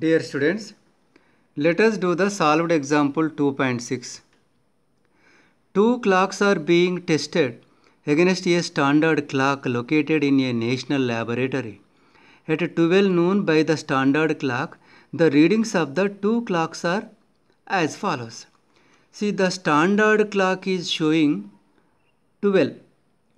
Dear students, let us do the solved example 2.6. Two clocks are being tested against a standard clock located in a national laboratory. At 12 noon by the standard clock, the readings of the two clocks are as follows. See the standard clock is showing 12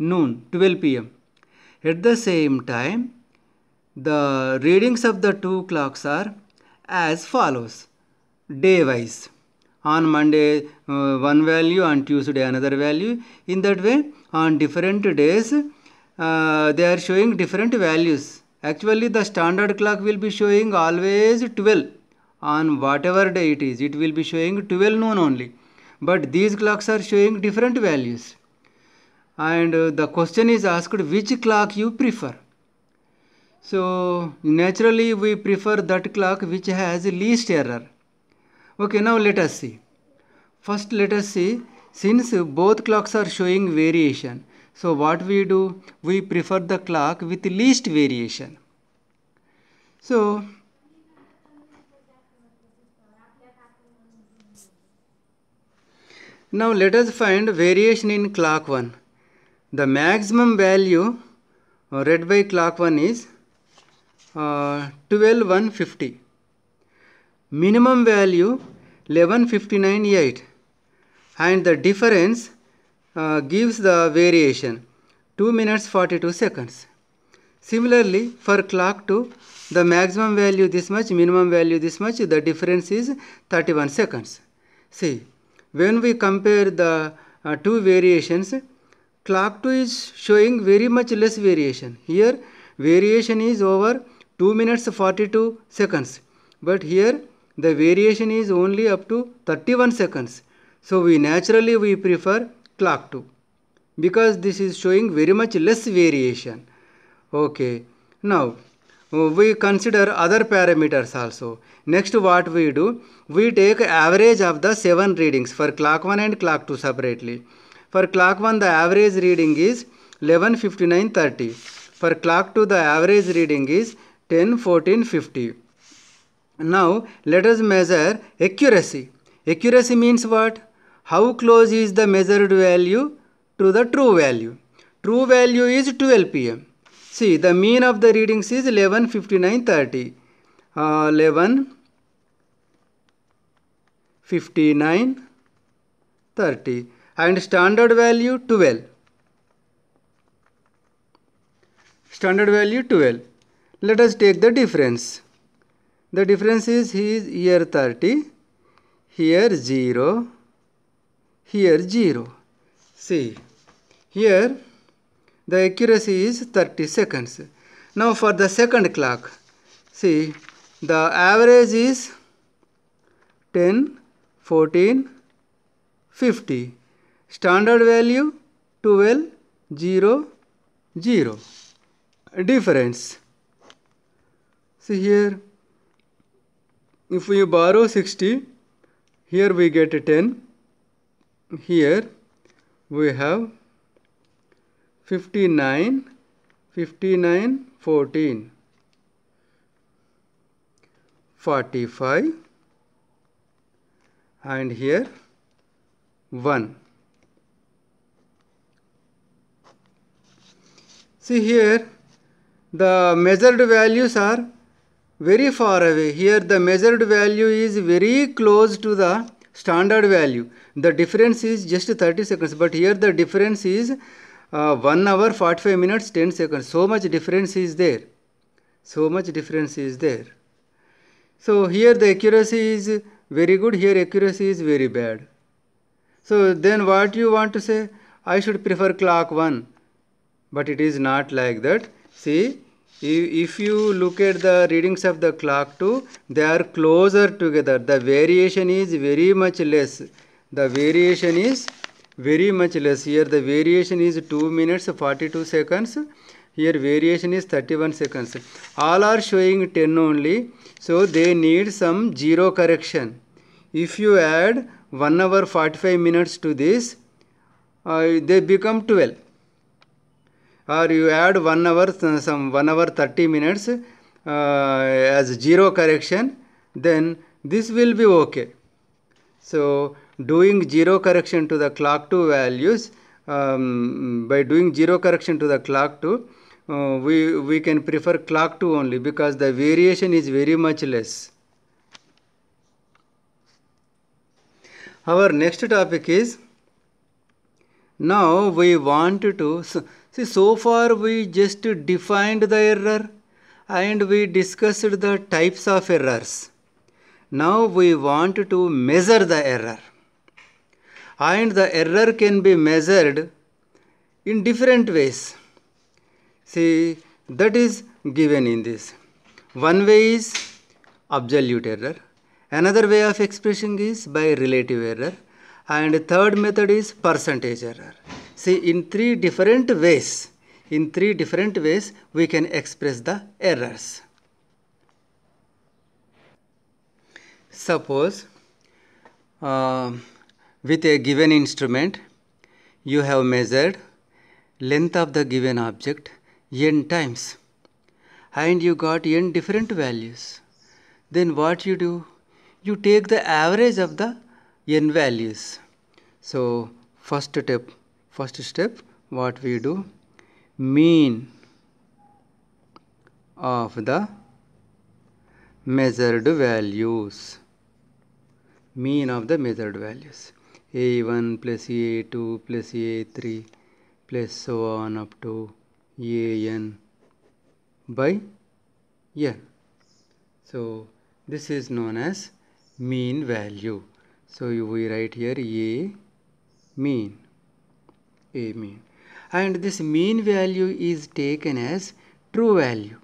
noon, 12 pm. At the same time, the readings of the two clocks are as follows day wise on monday uh, one value on tuesday another value in that way on different days uh, they are showing different values actually the standard clock will be showing always 12 on whatever day it is it will be showing 12 noon only but these clocks are showing different values and uh, the question is asked which clock you prefer so naturally we prefer that clock which has least error. Okay, now let us see. First let us see, since both clocks are showing variation, so what we do? We prefer the clock with least variation. So Now let us find variation in clock 1. The maximum value uh, read by clock 1 is uh, 12150 minimum value 11598 and the difference uh, gives the variation 2 minutes 42 seconds similarly for clock 2 the maximum value this much minimum value this much the difference is 31 seconds see when we compare the uh, two variations clock 2 is showing very much less variation here variation is over 2 minutes 42 seconds but here the variation is only up to 31 seconds so we naturally we prefer clock 2 because this is showing very much less variation okay now uh, we consider other parameters also next what we do we take average of the seven readings for clock 1 and clock 2 separately for clock 1 the average reading is 11:59:30 for clock 2 the average reading is 10 14 50 now let us measure accuracy accuracy means what how close is the measured value to the true value true value is 12 pm see the mean of the readings is 11 59 30 uh, 11 59 30 and standard value 12 standard value 12 let us take the difference the difference is he is here 30 here 0 here 0 see here the accuracy is 30 seconds now for the second clock see the average is 10 14 50 standard value 12 0 0 difference so here if we borrow 60 here we get 10 here we have 59 59 14 45 and here 1 see here the measured values are very far away. Here the measured value is very close to the standard value. The difference is just 30 seconds but here the difference is uh, 1 hour 45 minutes 10 seconds. So much difference is there. So much difference is there. So here the accuracy is very good, here accuracy is very bad. So then what you want to say? I should prefer clock 1. But it is not like that. See, if you look at the readings of the clock too they are closer together the variation is very much less the variation is very much less here the variation is 2 minutes 42 seconds here variation is 31 seconds all are showing 10 only so they need some zero correction if you add 1 hour 45 minutes to this uh, they become 12 or you add 1 hour some 1 hour 30 minutes uh, as zero correction then this will be okay so doing zero correction to the clock 2 values um, by doing zero correction to the clock 2 uh, we we can prefer clock 2 only because the variation is very much less our next topic is now we want to so, See, so far we just defined the error and we discussed the types of errors. Now we want to measure the error. And the error can be measured in different ways. See, that is given in this. One way is absolute error. Another way of expression is by relative error. And third method is percentage error. See, in three different ways, in three different ways, we can express the errors. Suppose uh, with a given instrument, you have measured length of the given object n times and you got n different values. Then what you do? You take the average of the n values. So first step first step what we do mean of the measured values mean of the measured values a1 plus a2 plus a3 plus so on up to an by n so this is known as mean value so we write here a mean a mean and this mean value is taken as true value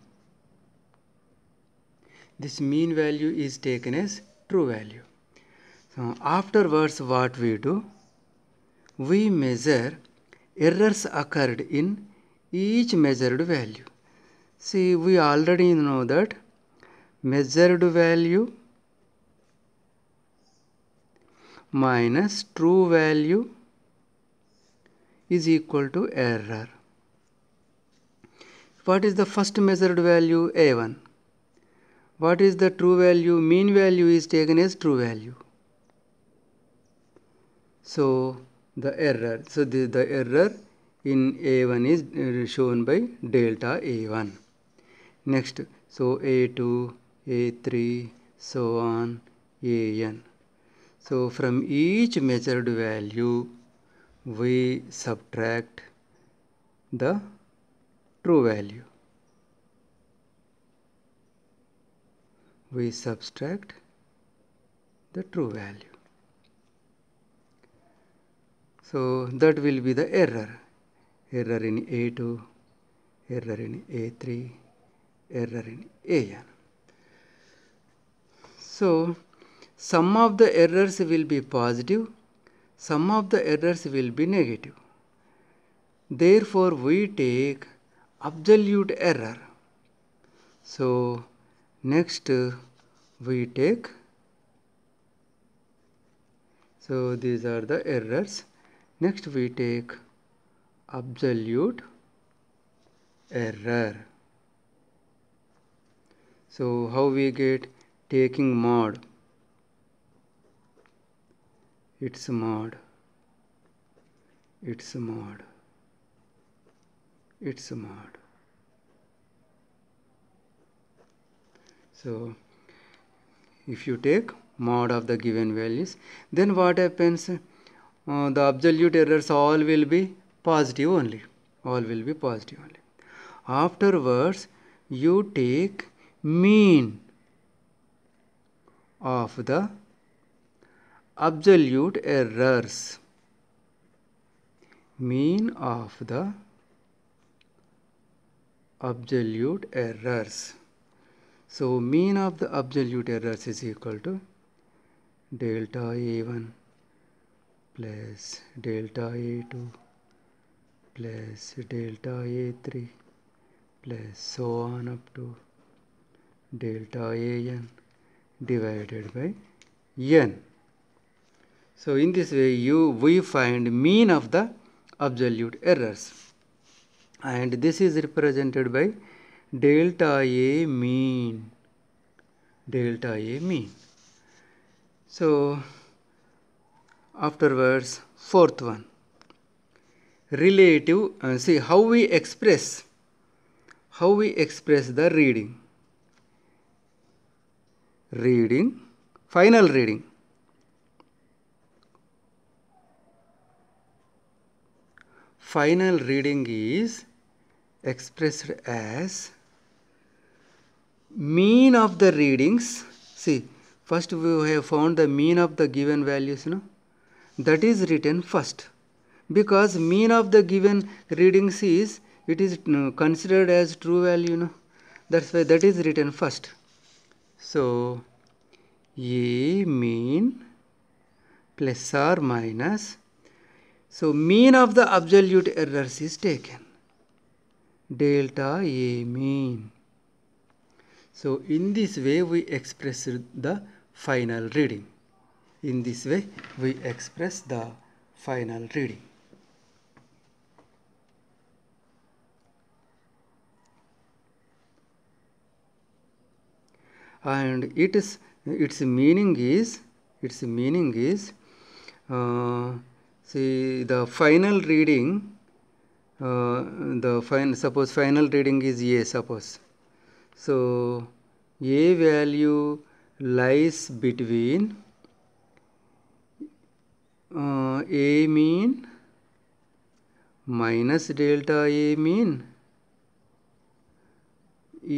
this mean value is taken as true value so afterwards what we do we measure errors occurred in each measured value see we already know that measured value minus true value is equal to error. What is the first measured value A1? What is the true value? Mean value is taken as true value. So the error, so the, the error in A1 is uh, shown by delta A1. Next, so A2, A3, so on, AN. So from each measured value, we subtract the true value. We subtract the true value. So that will be the error. Error in A2, error in A3, error in AN. So sum of the errors will be positive some of the errors will be negative. Therefore, we take absolute error. So, next we take so these are the errors next we take absolute error so how we get taking mod its mod its mod its mod so if you take mod of the given values then what happens uh, the absolute errors all will be positive only all will be positive only afterwards you take mean of the absolute errors mean of the absolute errors so mean of the absolute errors is equal to delta a1 plus delta a2 plus delta a3 plus so on up to delta an divided by n so in this way you we find mean of the absolute errors and this is represented by delta A mean delta A mean. So afterwards fourth one relative and uh, see how we express how we express the reading reading final reading final reading is expressed as mean of the readings. See, first we have found the mean of the given values, you know. That is written first because mean of the given readings is it is uh, considered as true value, you know. That's why that is written first. So, a mean plus or minus so mean of the absolute errors is taken. Delta A mean. So in this way we express the final reading. In this way we express the final reading. and it is its meaning is its meaning is uh, see the final reading uh, the fin suppose final reading is a suppose so a value lies between uh, a mean minus delta a mean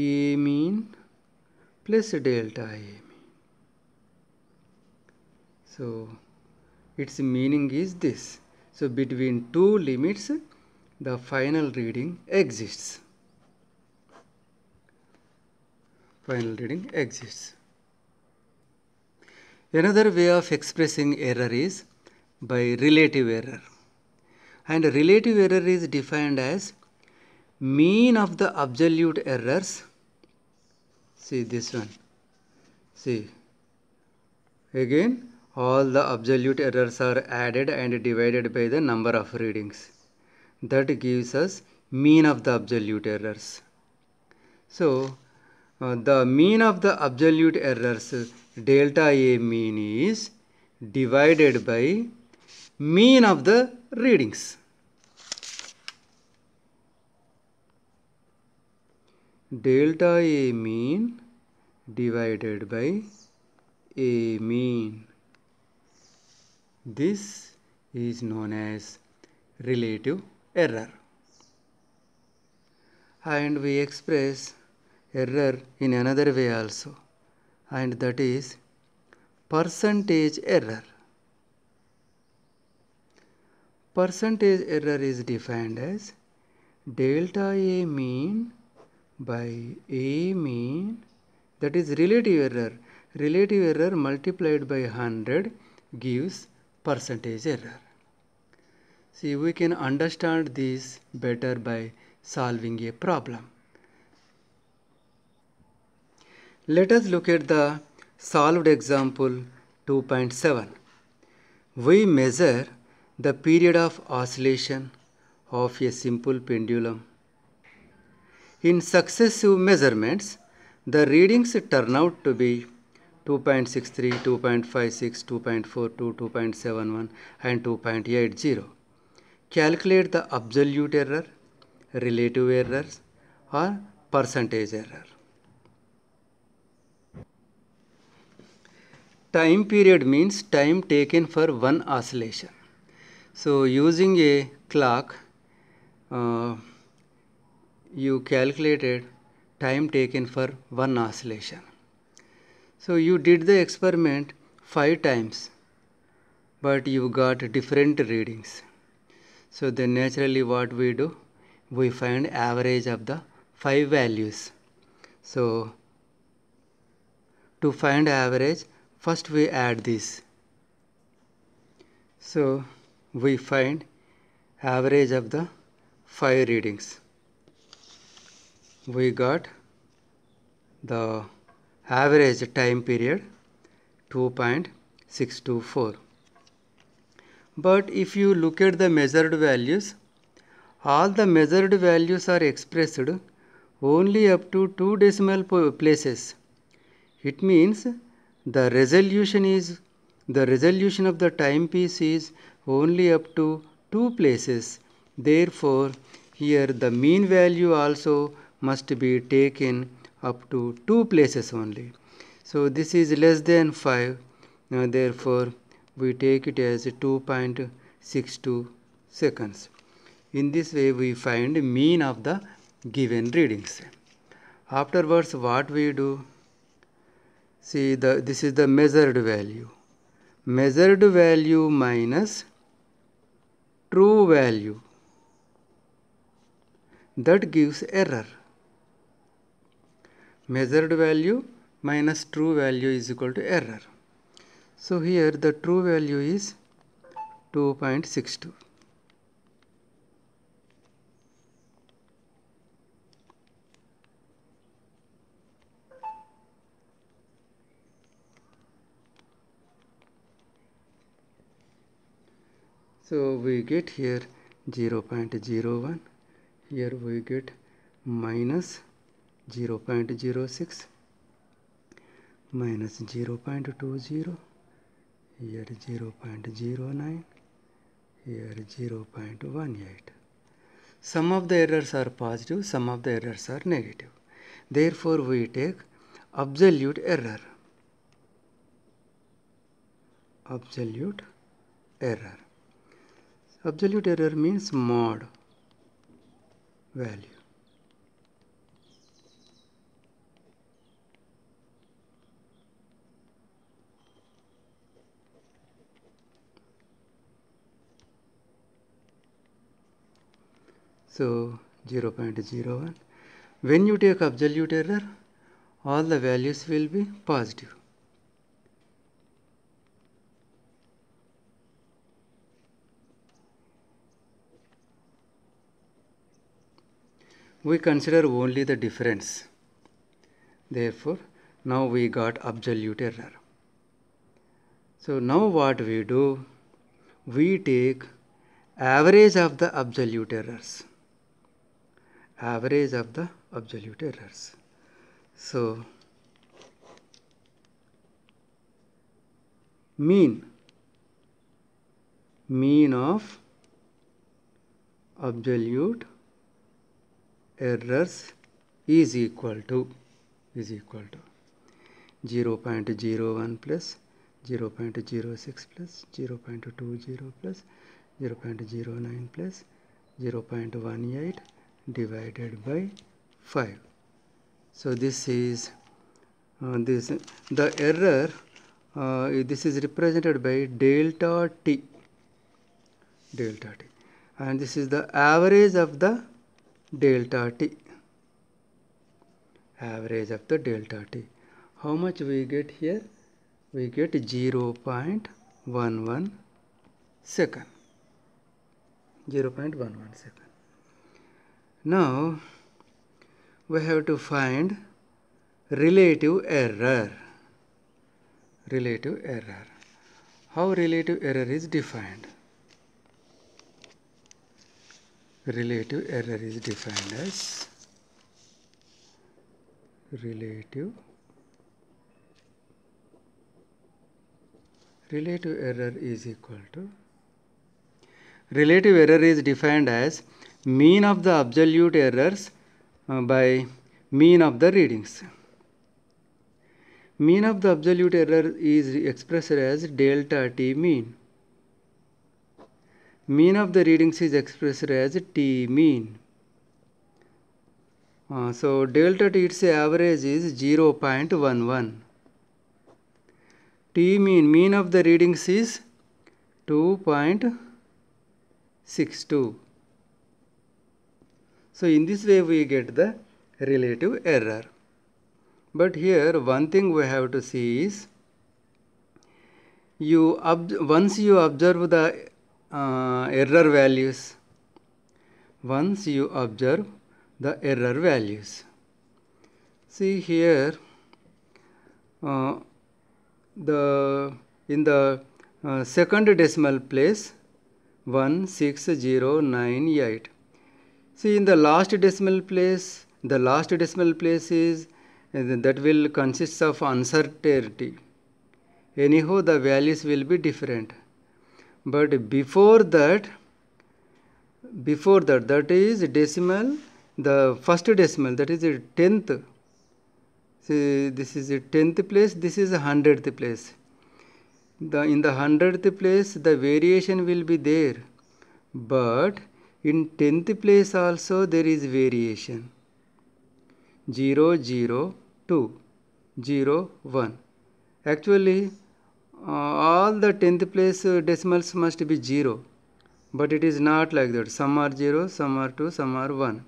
a mean plus delta a mean so its meaning is this. So between two limits, the final reading exists. Final reading exists. Another way of expressing error is by relative error. And relative error is defined as mean of the absolute errors. See this one. See. Again, all the absolute errors are added and divided by the number of readings. That gives us mean of the absolute errors. So, uh, the mean of the absolute errors delta A mean is divided by mean of the readings. Delta A mean divided by A mean. This is known as relative error. And we express error in another way also and that is percentage error. Percentage error is defined as delta A mean by A mean that is relative error. Relative error multiplied by 100 gives percentage error. See, we can understand this better by solving a problem. Let us look at the solved example 2.7. We measure the period of oscillation of a simple pendulum. In successive measurements, the readings turn out to be 2.63, 2.56, 2.42, 2.71 and 2.80. Calculate the absolute error, relative errors or percentage error. Time period means time taken for one oscillation. So using a clock, uh, you calculated time taken for one oscillation. So you did the experiment 5 times but you got different readings. So then naturally what we do? We find average of the 5 values. So to find average first we add this. So we find average of the 5 readings. We got the average time period 2.624 but if you look at the measured values all the measured values are expressed only up to 2 decimal places it means the resolution is the resolution of the timepiece is only up to 2 places therefore here the mean value also must be taken up to two places only so this is less than 5 now therefore we take it as 2.62 seconds in this way we find mean of the given readings afterwards what we do see the this is the measured value measured value minus true value that gives error measured value minus true value is equal to error. So here the true value is 2.62. So we get here 0 0.01, here we get minus 0 0.06 minus 0 0.20 here 0 0.09 here 0 0.18 some of the errors are positive some of the errors are negative therefore we take absolute error absolute error absolute error means mod value so 0 0.01 when you take absolute error all the values will be positive we consider only the difference therefore now we got absolute error so now what we do we take average of the absolute errors average of the absolute errors. So, mean mean of absolute errors is equal to is equal to 0 0.01 plus 0 0.06 plus 0 0.20 plus 0 0.09 plus 0 0.18 divided by 5 so this is uh, this the error uh, this is represented by delta t delta t and this is the average of the delta t average of the delta t how much we get here we get 0 0.11 second 0 0.11 second now we have to find relative error. Relative error. How relative error is defined? Relative error is defined as relative relative error is equal to relative error is defined as mean of the absolute errors uh, by mean of the readings. Mean of the absolute error is expressed as delta t mean. Mean of the readings is expressed as t mean. Uh, so delta t its average is 0.11. T mean, mean of the readings is 2.62. So in this way we get the relative error. But here one thing we have to see is you once you observe the uh, error values, once you observe the error values. See here uh, the in the uh, second decimal place 16098 See in the last decimal place, the last decimal place is that will consist of uncertainty. Anyhow, the values will be different. But before that, before that, that is decimal, the first decimal, that is the tenth. See, this is the tenth place, this is the hundredth place. The, in the hundredth place, the variation will be there. But in tenth place also there is variation. 0, 0, 2, 0, 1. Actually, uh, all the tenth place uh, decimals must be 0. But it is not like that. Some are 0, some are 2, some are 1.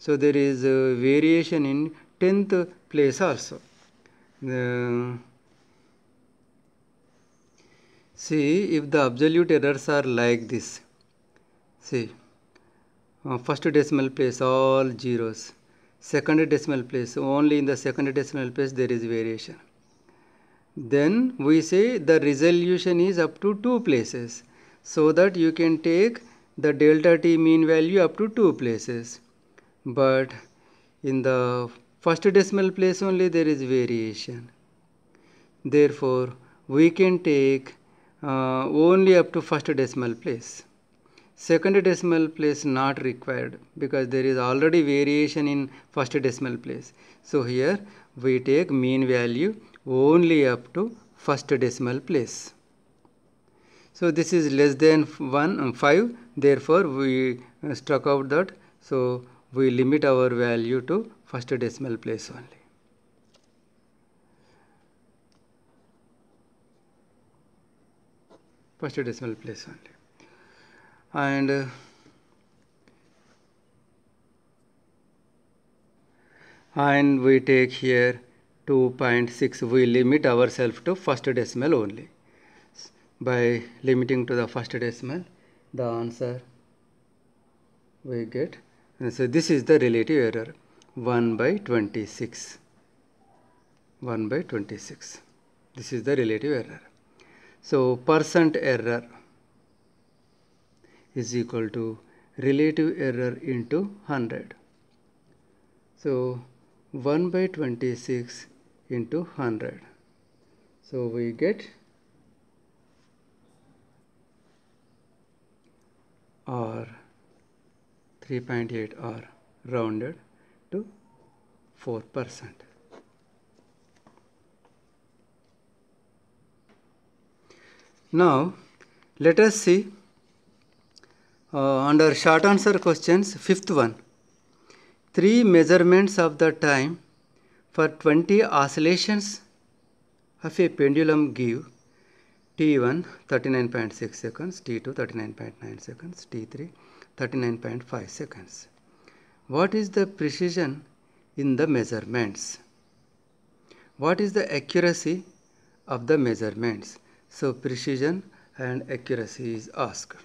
So there is uh, variation in tenth place also. Uh, see if the absolute errors are like this see uh, first decimal place all zeros second decimal place only in the second decimal place there is variation then we say the resolution is up to two places so that you can take the delta t mean value up to two places but in the first decimal place only there is variation therefore we can take uh, only up to first decimal place second decimal place not required because there is already variation in first decimal place so here we take mean value only up to first decimal place so this is less than 1 um, 5 therefore we uh, struck out that so we limit our value to first decimal place only first decimal place only and uh, and we take here 2.6 we limit ourselves to first decimal only by limiting to the first decimal the answer we get and so this is the relative error 1 by 26 1 by 26 this is the relative error so percent error is equal to relative error into 100. So 1 by 26 into 100. So we get R 3.8 R rounded to 4 percent. Now let us see uh, under short answer questions, fifth one. Three measurements of the time for 20 oscillations of a pendulum give T1 39.6 seconds, T2 39.9 seconds, T3 39.5 seconds. What is the precision in the measurements? What is the accuracy of the measurements? So precision and accuracy is asked.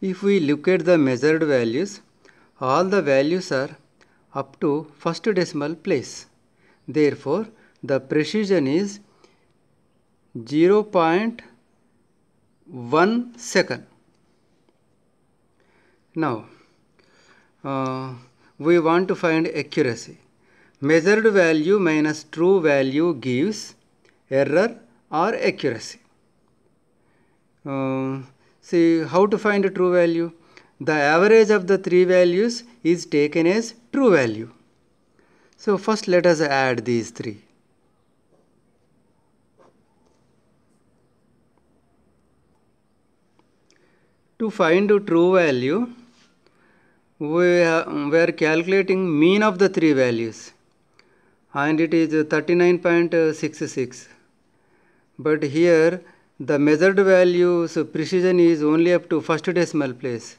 If we look at the measured values, all the values are up to first decimal place. Therefore, the precision is 0 0.1 second. Now, uh, we want to find accuracy. Measured value minus true value gives error or accuracy. Uh, see how to find a true value the average of the three values is taken as true value so first let us add these three to find a true value we, uh, we are calculating mean of the three values and it is 39.66 but here the measured value's precision is only up to first decimal place.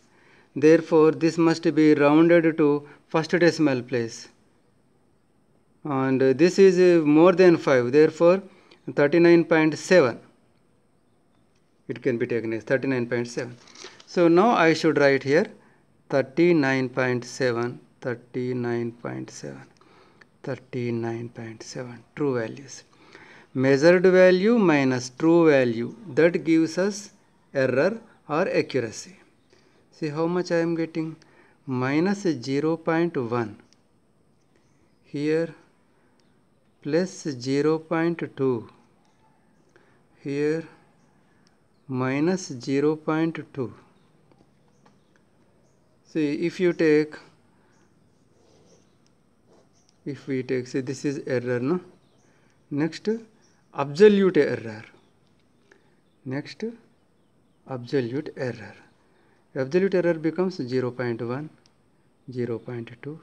Therefore, this must be rounded to first decimal place. And this is more than 5, therefore 39.7. It can be taken as 39.7. So now I should write here 39.7, 39.7, 39.7, true values measured value minus true value that gives us error or accuracy see how much I am getting minus 0 0.1 here plus 0 0.2 here minus 0 0.2 see if you take if we take see this is error no next absolute error next absolute error absolute error becomes 0 0.1 0 0.2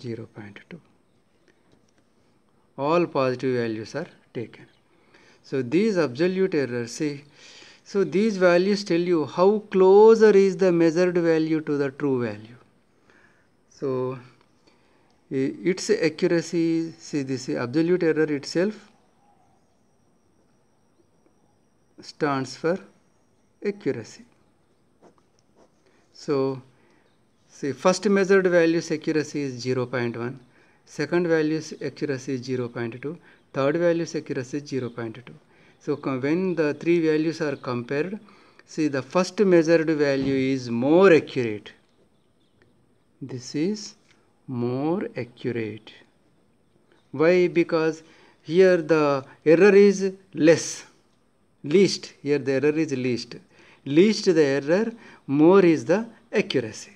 0 0.2 all positive values are taken so these absolute errors see so these values tell you how closer is the measured value to the true value so its accuracy see this absolute error itself stands for accuracy. So, see first measured values accuracy is 0 0.1, second values accuracy is 0 0.2, third values accuracy is 0 0.2. So, when the three values are compared, see the first measured value is more accurate. This is more accurate. Why? Because here the error is less least here the error is least least the error more is the accuracy